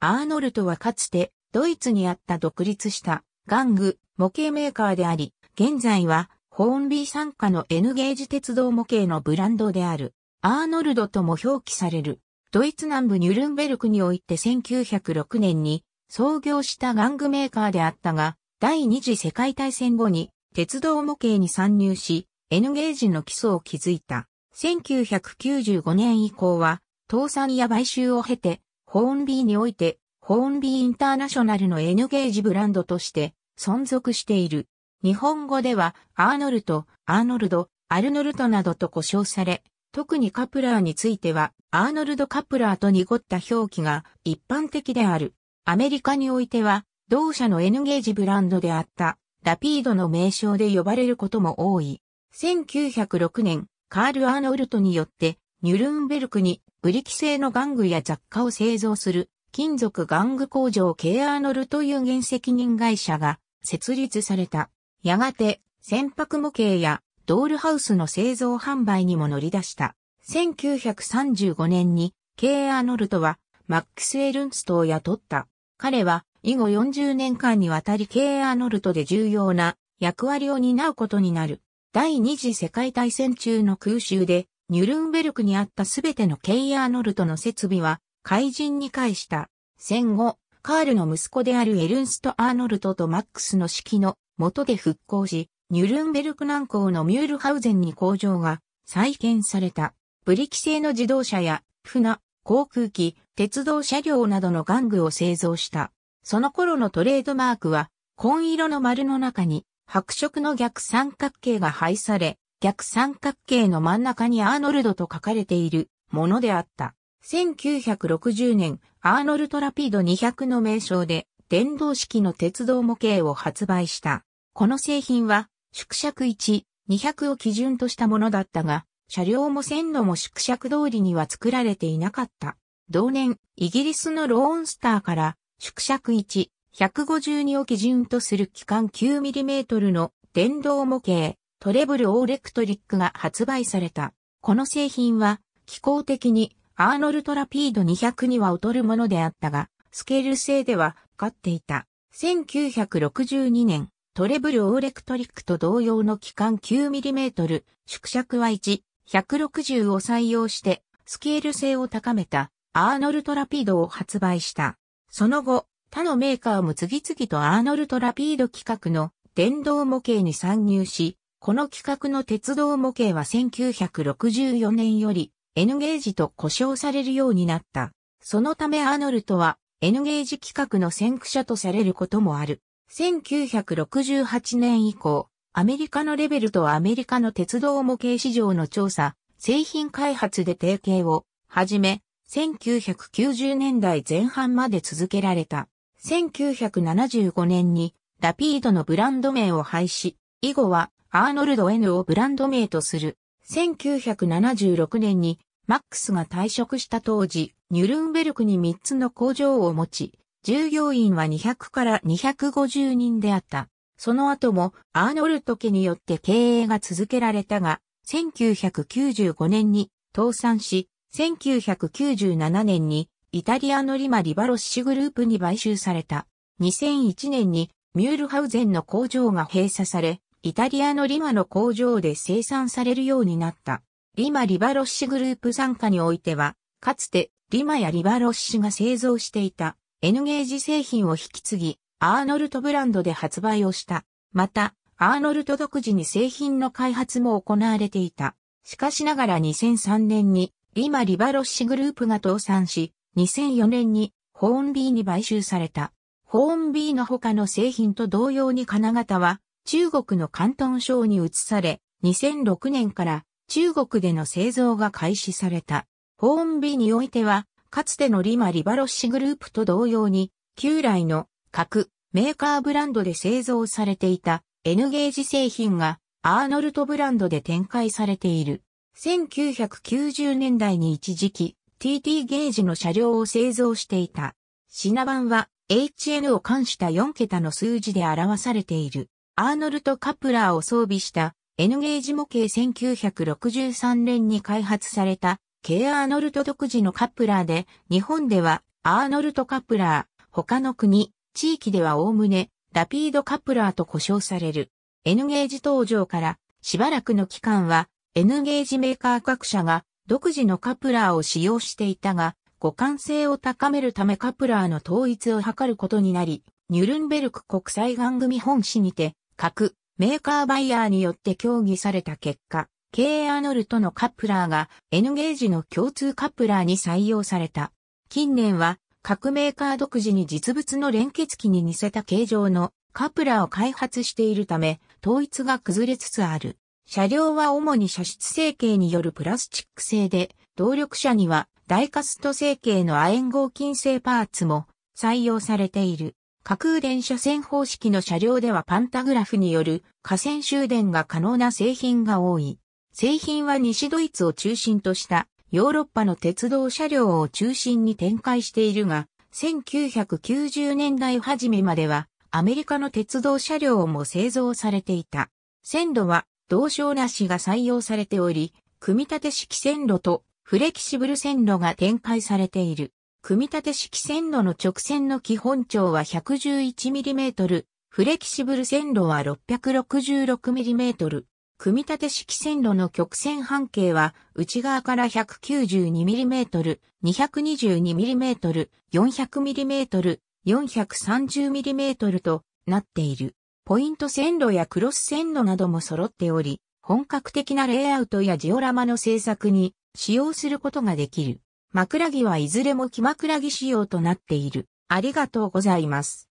アーノルトはかつてドイツにあった独立した玩具模型メーカーであり、現在はホーンビー参加の N ゲージ鉄道模型のブランドである。アーノルドとも表記される。ドイツ南部ニュルンベルクにおいて1906年に創業した玩具メーカーであったが、第二次世界大戦後に鉄道模型に参入し、N ゲージの基礎を築いた。1995年以降は、倒産や買収を経て、ホーンビーにおいて、ホーンビーインターナショナルの N ゲージブランドとして存続している。日本語では、アーノルト、アーノルド、アルノルトなどと呼称され、特にカプラーについては、アーノルド・カプラーと濁った表記が一般的である。アメリカにおいては、同社の N ゲージブランドであった、ラピードの名称で呼ばれることも多い。1906年、カール・アーノルトによって、ニュルンベルクにブリキ製の玩具や雑貨を製造する金属玩具工場 K アーノルという原責任会社が設立された。やがて船舶模型やドールハウスの製造販売にも乗り出した。1935年に K アーノルトはマックス・エルンストを雇った。彼は以後40年間にわたり K アーノルトで重要な役割を担うことになる。第二次世界大戦中の空襲でニュルンベルクにあったすべてのケイヤーノルトの設備は、怪人に返した。戦後、カールの息子であるエルンスト・アーノルトとマックスの指揮の元で復興し、ニュルンベルク南港のミュールハウゼンに工場が再建された。ブリキ製の自動車や船、航空機、鉄道車両などの玩具を製造した。その頃のトレードマークは、紺色の丸の中に白色の逆三角形が配され、逆三角形の真ん中にアーノルドと書かれているものであった。1960年、アーノルトラピード200の名称で、電動式の鉄道模型を発売した。この製品は、縮尺1、200を基準としたものだったが、車両も線路も縮尺通りには作られていなかった。同年、イギリスのローンスターから、縮尺1、152を基準とする機関 9mm の電動模型、トレブルオーレクトリックが発売された。この製品は、機構的にアーノルトラピード200には劣るものであったが、スケール性では勝っていた。1962年、トレブルオーレクトリックと同様の機関 9mm、縮尺は1、160を採用して、スケール性を高めたアーノルトラピードを発売した。その後、他のメーカーも次々とアーノルトラピード規格の電動模型に参入し、この企画の鉄道模型は1964年より N ゲージと呼称されるようになった。そのためアーノルトは N ゲージ企画の先駆者とされることもある。1968年以降、アメリカのレベルとアメリカの鉄道模型市場の調査、製品開発で提携をはじめ、1990年代前半まで続けられた。1975年にラピードのブランド名を廃止、以後はアーノルド N をブランド名とする。1976年にマックスが退職した当時、ニュルンベルクに3つの工場を持ち、従業員は200から250人であった。その後もアーノルト家によって経営が続けられたが、1995年に倒産し、1997年にイタリアのリマ・リバロッシグループに買収された。2001年にミュールハウゼンの工場が閉鎖され、イタリアのリマの工場で生産されるようになった。リマ・リバロッシグループ参加においては、かつてリマやリバロッシが製造していた N ゲージ製品を引き継ぎ、アーノルトブランドで発売をした。また、アーノルト独自に製品の開発も行われていた。しかしながら2003年にリマ・リバロッシグループが倒産し、2004年にホーンビーに買収された。ホーンビーの他の製品と同様に金型は中国の広東省に移され、2006年から中国での製造が開始された。ホーンビにおいては、かつてのリマ・リバロッシグループと同様に、旧来の各メーカーブランドで製造されていた N ゲージ製品がアーノルトブランドで展開されている。1990年代に一時期 TT ゲージの車両を製造していた。品番は HN を冠した4桁の数字で表されている。アーノルト・カプラーを装備した N ゲージ模型1963年に開発された K アーノルト独自のカプラーで日本ではアーノルト・カプラー、他の国、地域ではおおむねラピード・カプラーと呼称される。N ゲージ登場からしばらくの期間は N ゲージメーカー各社が独自のカプラーを使用していたが、互換性を高めるためカプラーの統一を図ることになり、ニュルンベルク国際番組本誌にて、各メーカーバイヤーによって協議された結果、K アノルトのカップラーが N ゲージの共通カップラーに採用された。近年は各メーカー独自に実物の連結機に似せた形状のカップラーを開発しているため、統一が崩れつつある。車両は主に射出成形によるプラスチック製で、動力車にはダイカスト成形の亜鉛合金製パーツも採用されている。架空電車線方式の車両ではパンタグラフによる架線終電が可能な製品が多い。製品は西ドイツを中心としたヨーロッパの鉄道車両を中心に展開しているが、1990年代初めまではアメリカの鉄道車両も製造されていた。線路は同床なしが採用されており、組み立て式線路とフレキシブル線路が展開されている。組み立て式線路の直線の基本長は 111mm、フレキシブル線路は 666mm。組み立て式線路の曲線半径は内側から 192mm、222mm、400mm、430mm となっている。ポイント線路やクロス線路なども揃っており、本格的なレイアウトやジオラマの製作に使用することができる。枕木はいずれも木枕木仕様となっている。ありがとうございます。